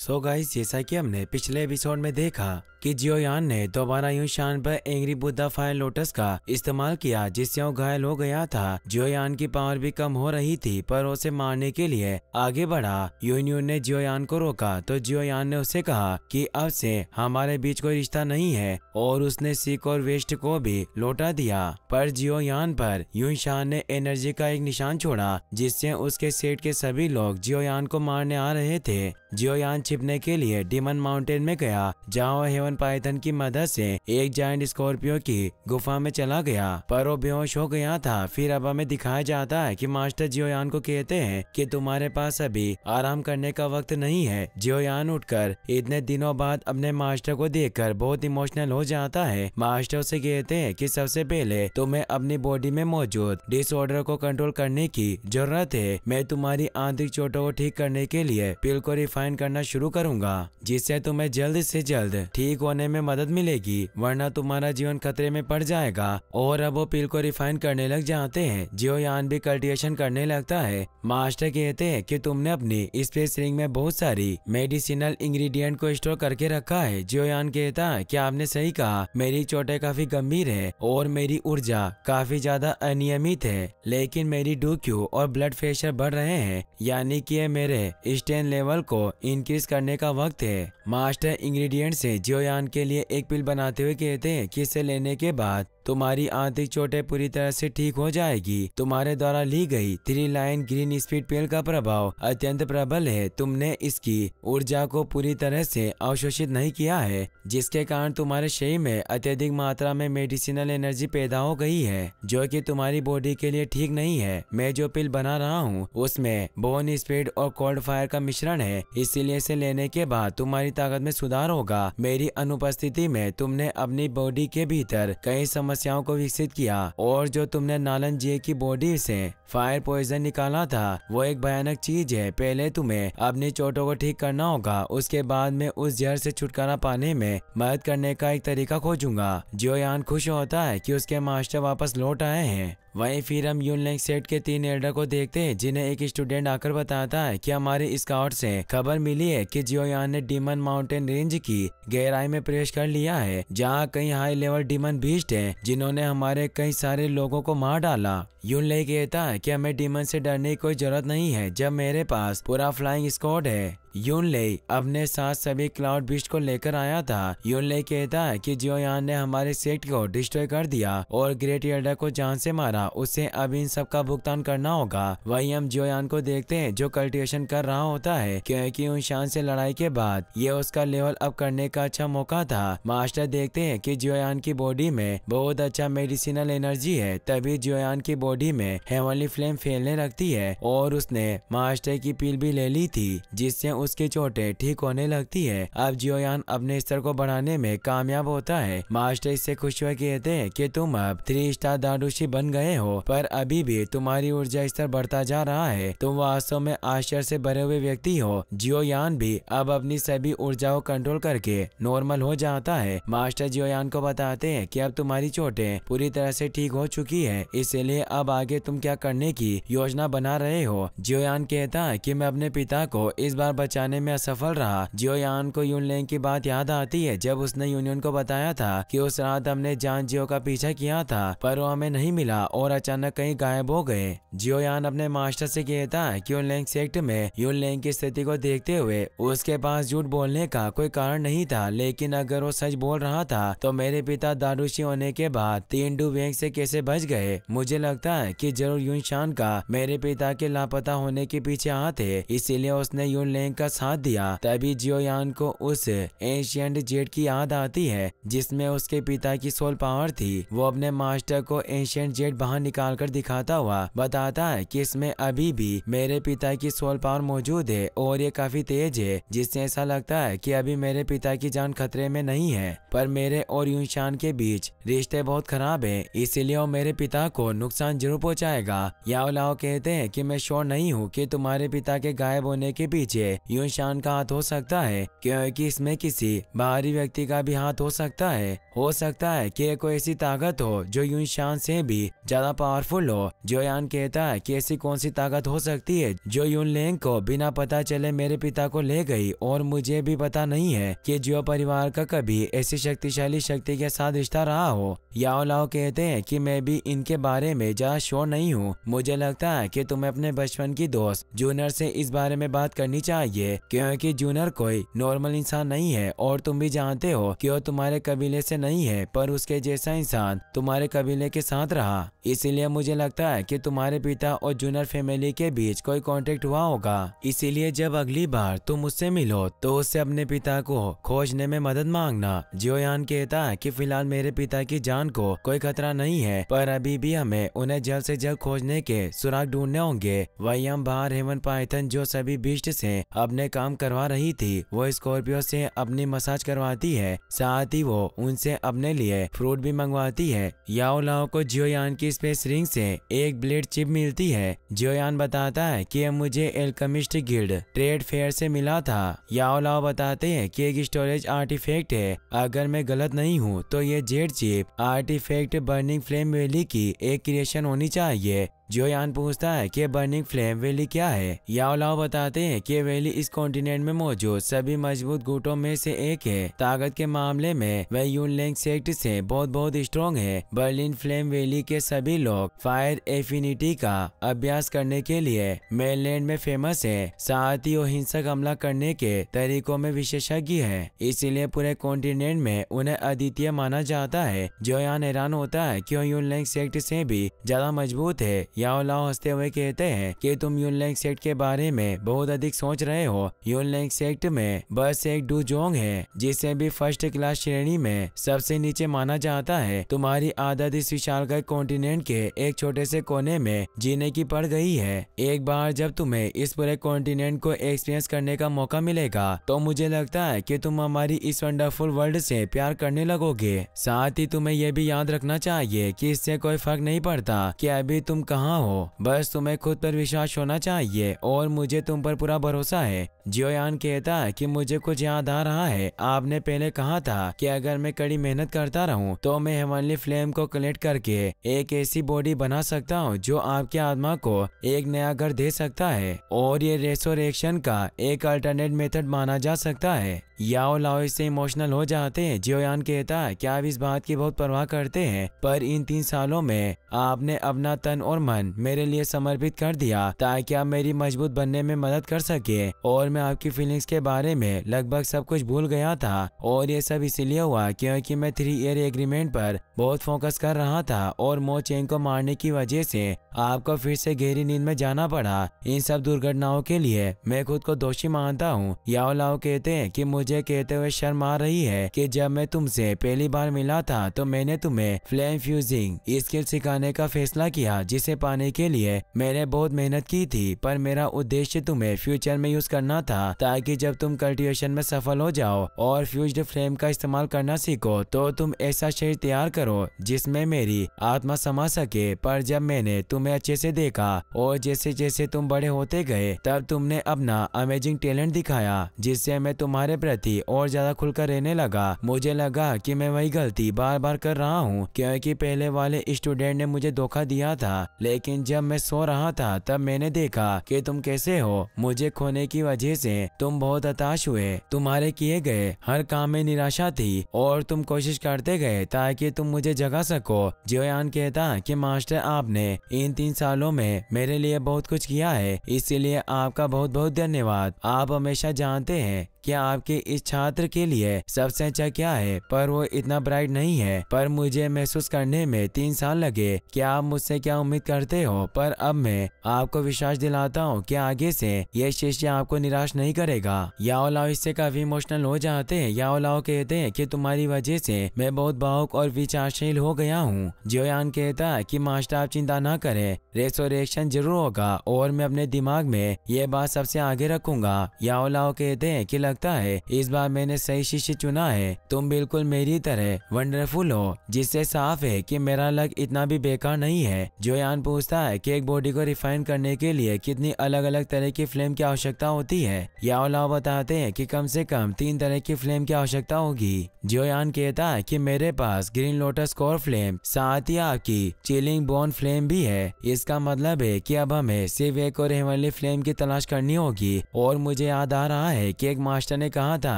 सो so guys जैसा कि हमने पिछले एपिसोड में देखा कि जियोयान ने दोबारा यू शान पर एंग्री बुद्धा फायर लोटस का इस्तेमाल किया जिससे वो घायल हो गया था जियोयान की पावर भी कम हो रही थी पर उसे मारने के लिए आगे बढ़ा यून ने जियोयान को रोका तो जियोयान ने उसे कहा कि अब से हमारे बीच कोई रिश्ता नहीं है और उसने सिख और वेस्ट को भी लौटा दिया पर जियोयान पर यून शान ने एनर्जी का एक निशान छोड़ा जिससे उसके सेट के सभी लोग जियोयान को मारने आ रहे थे जियोयान छिपने के लिए डिमन माउंटेन में गया जहाँ वह हेवन पाइथन की मदद से एक जाइंट स्कॉर्पियो की गुफा में चला गया पर वो बेहोश हो गया था फिर अब हमें दिखाया जाता है कि मास्टर जियोयान को कहते हैं कि तुम्हारे पास अभी आराम करने का वक्त नहीं है जियोयान उठकर इतने दिनों बाद अपने मास्टर को देखकर बहुत इमोशनल हो जाता है मास्टर उसे कहते हैं कि सबसे पहले तुम्हें अपनी बॉडी में मौजूद डिसऑर्डर को कंट्रोल करने की जरूरत है मैं तुम्हारी आंतरिक चोटों को ठीक करने के लिए पिल को रिफाइन करना शुरू शुरू करूंगा जिससे तुम्हें जल्द से जल्द ठीक होने में मदद मिलेगी वरना तुम्हारा जीवन खतरे में पड़ जाएगा और अब वो पिल को रिफाइन करने लग जाते हैं यान भी कल्टिवेशन करने लगता है मास्टर कहते हैं कि तुमने अपनी स्पेस रिंग में बहुत सारी मेडिसिनल इंग्रेडिएंट को स्टोर करके रखा है यान कहता है की आपने सही कहा मेरी चोटे काफी गंभीर है और मेरी ऊर्जा काफी ज्यादा अनियमित है लेकिन मेरी डूक्यू और ब्लड प्रेशर बढ़ रहे हैं यानी कि मेरे स्टेन लेवल को इंक्रीज करने का वक्त है मास्टर इंग्रेडिएंट से जियोयान के लिए एक पिल बनाते हुए कहते हैं कि इसे लेने के बाद तुम्हारी आंतरिक चोटें पूरी तरह से ठीक हो जाएगी तुम्हारे द्वारा ली गई three line green speed pill का प्रभाव अत्यंत प्रबल है तुमने इसकी ऊर्जा को पूरी तरह से अवशोषित नहीं किया है जिसके कारण तुम्हारे शरीर में अत्यधिक मात्रा में मेडिसिनल एनर्जी पैदा हो गई है जो कि तुम्हारी बॉडी के लिए ठीक नहीं है मैं जो पिल बना रहा हूँ उसमें बोन स्पीड और कोल्ड फायर का मिश्रण है इसीलिए इसे लेने के बाद तुम्हारी ताकत में सुधार होगा मेरी अनुपस्थिति में तुमने अपनी बॉडी के भीतर कई समस्याओं को विकसित किया और जो तुमने नालन जी की बॉडी से फायर पॉइजन निकाला था वो एक भयानक चीज है पहले तुम्हें अपनी चोटों को ठीक करना होगा उसके बाद में उस जहर से छुटकारा पाने में मदद करने का एक तरीका खोजूंगा जो खुश होता है कि उसके मास्टर वापस लौट आए हैं वहीं फिर हम यूनलैंग सेट के तीन एल्डर को देखते हैं जिन्हें एक स्टूडेंट आकर बताता है कि हमारे स्काउट से खबर मिली है कि जियोयान ने डीमन माउंटेन रेंज की गहराई में प्रवेश कर लिया है जहाँ कई हाई लेवल डीमन बीस्ट है जिन्होंने हमारे कई सारे लोगों को मार डाला यून ले कहता है की हमें डीमन से डरने की कोई जरूरत नहीं है जब मेरे पास पूरा फ्लाइंग स्कॉड है यून ले अपने साथ सभी क्लाउड बिस्ट को लेकर आया था यून ले कहता है जियो जियोयान ने हमारे सेट को डिस्ट्रॉय कर दिया और ग्रेट एल्डर को जान से मारा उसे अब इन सब का भुगतान करना होगा वही हम यान को देखते हैं जो कल्टिवेशन कर रहा होता है क्योंकि उन शान से लड़ाई के बाद ये उसका लेवल अप करने का अच्छा मौका था मास्टर देखते है की यान की बॉडी में बहुत अच्छा मेडिसिनल एनर्जी है तभी यान की बॉडी में हेवनली फ्लेम फैलने लगती है और उसने मास्टर की पील भी ले ली थी जिससे उसकी चोटे ठीक होने लगती है अब जियोयान अपने स्तर को बढ़ाने में कामयाब होता है मास्टर इससे खुश हुए कहते हैं की तुम अब थ्री स्टार दारूशी बन गए हो पर अभी भी तुम्हारी ऊर्जा स्तर बढ़ता जा रहा है तुम वास्तव में आश्चर्य से भरे हुए व्यक्ति हो जियोयान भी अब अपनी सभी ऊर्जाओं कंट्रोल करके नॉर्मल हो जाता है मास्टर जियोयान को बताते हैं कि अब तुम्हारी चोटें पूरी तरह से ठीक हो चुकी है इसलिए अब अब आगे तुम क्या करने की योजना बना रहे हो जियोयान कहता है कि मैं अपने पिता को इस बार बचाने में असफल रहा जियोयान को यून लेंग की बात याद आती है जब उसने यूनियन को बताया था कि उस रात हमने जान जियो का पीछा किया था पर वो हमें नहीं मिला और अचानक कहीं गायब हो गए जियोयान अपने मास्टर से कहता है कि यूनलेंग सेक्ट में लेंग की स्थिति को देखते हुए उसके पास झूठ बोलने का कोई कारण नहीं था लेकिन अगर वो सच बोल रहा था तो मेरे पिता दारूशी होने के बाद तीन डू डुबेंग से कैसे बच गए मुझे लगता लगता है कि जरूर यून शान का मेरे पिता के लापता होने के पीछे हाथ है इसीलिए उसने यून लेंग का साथ दिया तभी यान को उस एशियंट जेट की याद आती है जिसमे उसके पिता की सोल पावर थी वो अपने मास्टर को एशियंट जेट बाहर निकाल कर दिखाता हुआ बताता है की इसमें अभी भी मेरे पिता की सोल पावर मौजूद है और ये काफी तेज है जिससे ऐसा लगता है कि अभी मेरे पिता की जान खतरे में नहीं है पर मेरे और यूनशान के बीच रिश्ते बहुत खराब है इसीलिए वो मेरे पिता को नुकसान जरूर पहुंचाएगा याओलाओ कहते हैं कि मैं श्योर नहीं हूँ कि तुम्हारे पिता के गायब होने के पीछे यून शान का हाथ हो सकता है क्योंकि इसमें किसी बाहरी व्यक्ति का भी हाथ हो सकता है हो सकता है कि कोई ऐसी ताकत हो जो यून शान से भी ज्यादा पावरफुल हो यान कहता है की ऐसी कौन सी ताकत हो सकती है जो यून लेंग को बिना पता चले मेरे पिता को ले गई और मुझे भी पता नहीं है की जियो परिवार का कभी ऐसी शक्तिशाली शक्ति के साथ रिश्ता रहा हो याओलाओ कहते हैं की मैं भी इनके बारे में ज्यादा श्योर नहीं हूँ मुझे लगता है कि तुम्हें अपने बचपन की दोस्त जूनर से इस बारे में बात करनी चाहिए क्योंकि जूनर कोई नॉर्मल इंसान नहीं है और तुम भी जानते हो कि वो तुम्हारे कबीले से नहीं है पर उसके जैसा इंसान तुम्हारे कबीले के साथ रहा इसीलिए मुझे लगता है की तुम्हारे पिता और जूनर फैमिली के बीच कोई कॉन्टेक्ट हुआ होगा इसीलिए जब अगली बार तुम उससे मिलो तो उससे अपने पिता को खोजने में मदद मांगना जियोयान कहता है की फिलहाल मेरे पिता की जान को कोई खतरा नहीं है पर अभी भी हमें उन्हें हमें जल्द से जल्द खोजने के सुराग ढूंढने होंगे वही हम बाहर हेमन पाइथन जो सभी बीस्ट से अपने काम करवा रही थी वो स्कॉर्पियो से अपनी मसाज करवाती है साथ ही वो उनसे अपने लिए फ्रूट भी मंगवाती है याओलाओ को जियोयान की स्पेस रिंग से एक ब्लेड चिप मिलती है जियोयान बताता है की मुझे एल्कमिस्ट गिल्ड ट्रेड फेयर से मिला था याओलाओ बताते है की एक स्टोरेज आर्टिफेक्ट है अगर मैं गलत नहीं हूँ तो ये jade chip artifact burning flame valley की एक क्रिएशन होनी चाहिए जोयान पूछता है कि बर्निंग फ्लेम वैली क्या है याओलाओ बताते हैं कि वैली इस कॉन्टिनेंट में मौजूद सभी मजबूत गुटों में से एक है ताकत के मामले में वह यूनलैंग सेक्ट से बहुत बहुत स्ट्रॉन्ग है बर्लिन फ्लेम वैली के सभी लोग फायर एफिनिटी का अभ्यास करने के लिए मेनलैंड में फेमस है साथ ही वो हिंसक हमला करने के तरीकों में विशेषज्ञ है इसीलिए पूरे कॉन्टिनेंट में उन्हें अद्वितीय माना जाता है जोयान हैरान होता है की यूनलैंग सेक्ट से भी ज्यादा मजबूत है याओलाओ हंसते हुए कहते हैं कि तुम यूनलैंग सेक्ट के बारे में बहुत अधिक सोच रहे हो यूनलैंग सेक्ट में बस एक डूजोंग है जिसे भी फर्स्ट क्लास श्रेणी में सबसे नीचे माना जाता है तुम्हारी आदत इस विशाल कॉन्टिनेंट के एक छोटे से कोने में जीने की पड़ गई है एक बार जब तुम्हें इस पूरे कॉन्टिनेंट को एक्सपीरियंस करने का मौका मिलेगा तो मुझे लगता है कि तुम हमारी इस वंडरफुल वर्ल्ड से प्यार करने लगोगे साथ ही तुम्हें यह भी याद रखना चाहिए कि इससे कोई फर्क नहीं पड़ता कि अभी तुम कहाँ कहाँ हो बस तुम्हें खुद पर विश्वास होना चाहिए और मुझे तुम पर पूरा भरोसा है जियोयान कहता है कि मुझे कुछ याद आ रहा है आपने पहले कहा था कि अगर मैं कड़ी मेहनत करता रहूं तो मैं हेमनली फ्लेम को कलेक्ट करके एक ऐसी बॉडी बना सकता हूं जो आपके आत्मा को एक नया घर दे सकता है और ये रेसोरेक्शन का एक अल्टरनेट मेथड माना जा सकता है याओ लाओ इससे इमोशनल हो जाते हैं जियोयान कहता है कि आप इस बात की बहुत परवाह करते हैं पर इन तीन सालों में आपने अपना तन और मन मेरे लिए समर्पित कर दिया ताकि आप मेरी मजबूत बनने में मदद कर सके और मैं आपकी फीलिंग्स के बारे में लगभग सब कुछ भूल गया था और ये सब इसीलिए हुआ क्योंकि मैं थ्री ईयर एग्रीमेंट पर बहुत फोकस कर रहा था और मो चेंग को मारने की वजह से आपको फिर से गहरी नींद में जाना पड़ा इन सब दुर्घटनाओं के लिए मैं खुद को दोषी मानता हूँ याओ लाओ कहते हैं कि मुझे कहते हुए शर्म आ रही है कि जब मैं तुमसे पहली बार मिला था तो मैंने तुम्हें फ्लेम फ्यूजिंग स्किल सिखाने का फैसला किया जिसे पाने के लिए मैंने बहुत मेहनत की थी पर मेरा उद्देश्य तुम्हें फ्यूचर में यूज करना था ताकि जब तुम कल्टिवेशन में सफल हो जाओ और फ्यूज फ्लेम का इस्तेमाल करना सीखो तो तुम ऐसा शरीर तैयार करो जिसमें मेरी आत्मा समा सके पर जब मैंने तुम्हें अच्छे से देखा और जैसे जैसे तुम बड़े होते गए तब तुमने अपना अमेजिंग टैलेंट दिखाया जिससे मैं तुम्हारे प्रति और ज्यादा खुलकर रहने लगा मुझे लगा कि मैं वही गलती बार बार कर रहा हूँ क्योंकि पहले वाले स्टूडेंट ने मुझे धोखा दिया था लेकिन जब मैं सो रहा था तब मैंने देखा कि तुम कैसे हो मुझे खोने की वजह से तुम बहुत हताश हुए तुम्हारे किए गए हर काम में निराशा थी और तुम कोशिश करते गए ताकि तुम मुझे जगा सको जोयान कहता कि मास्टर आपने इन तीन सालों में मेरे लिए बहुत कुछ किया है इसीलिए आपका बहुत बहुत धन्यवाद आप हमेशा जानते हैं कि आपके इस छात्र के लिए सबसे अच्छा क्या है पर वो इतना ब्राइट नहीं है पर मुझे महसूस करने में तीन साल लगे क्या आप मुझसे क्या उम्मीद कर करते हो पर अब मैं आपको विश्वास दिलाता हूँ कि आगे से ये शिष्य आपको निराश नहीं करेगा याओलाओ इससे काफी इमोशनल हो जाते हैं याओलाओ कहते हैं कि तुम्हारी वजह से मैं बहुत भावुक और विचारशील हो गया हूँ जोयान कहता है कि मास्टर आप चिंता न करें रेसोरेक्शन जरूर होगा और मैं अपने दिमाग में ये बात सबसे आगे रखूंगा याओलाओ कहते हैं की लगता है इस बार मैंने सही शिष्य चुना है तुम बिल्कुल मेरी तरह वंडरफुल हो जिससे साफ है की मेरा लग इतना भी बेकार नहीं है जोयान पूछता है कि एक बॉडी को रिफाइन करने के लिए कितनी अलग अलग तरह की फ्लेम की आवश्यकता होती है याओलाओ बताते हैं कि कम से कम तीन तरह की फ्लेम की आवश्यकता होगी जोयान कहता है कि मेरे पास ग्रीन लोटस कोर फ्लेम साथ ही आपकी चिलिंग बोन फ्लेम भी है इसका मतलब है कि अब हमें सिर्फ एक और हेवनली फ्लेम की तलाश करनी होगी और मुझे याद आ रहा है कि एक मास्टर ने कहा था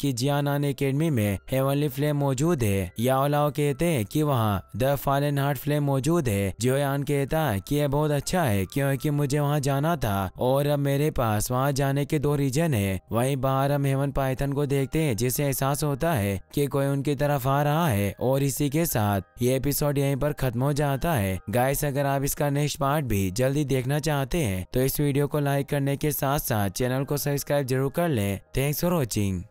कि जियानान एकेडमी में हेमली फ्लेम मौजूद है याओलाओ कहते हैं कि वहाँ द फॉलन हार्ट फ्लेम मौजूद है जोयान कहता है कि यह बहुत अच्छा है क्योंकि मुझे वहाँ जाना था और अब मेरे पास वहाँ जाने के दो रीजन है वही बाहर हम हेमन पायथन को देखते हैं जिसे एहसास होता है कि कोई उनकी तरफ आ रहा है और इसी के साथ ये एपिसोड यहीं पर खत्म हो जाता है गाइस अगर आप इसका नेक्स्ट पार्ट भी जल्दी देखना चाहते हैं तो इस वीडियो को लाइक करने के साथ साथ चैनल को सब्सक्राइब जरूर कर लें थैंक्स फॉर वॉचिंग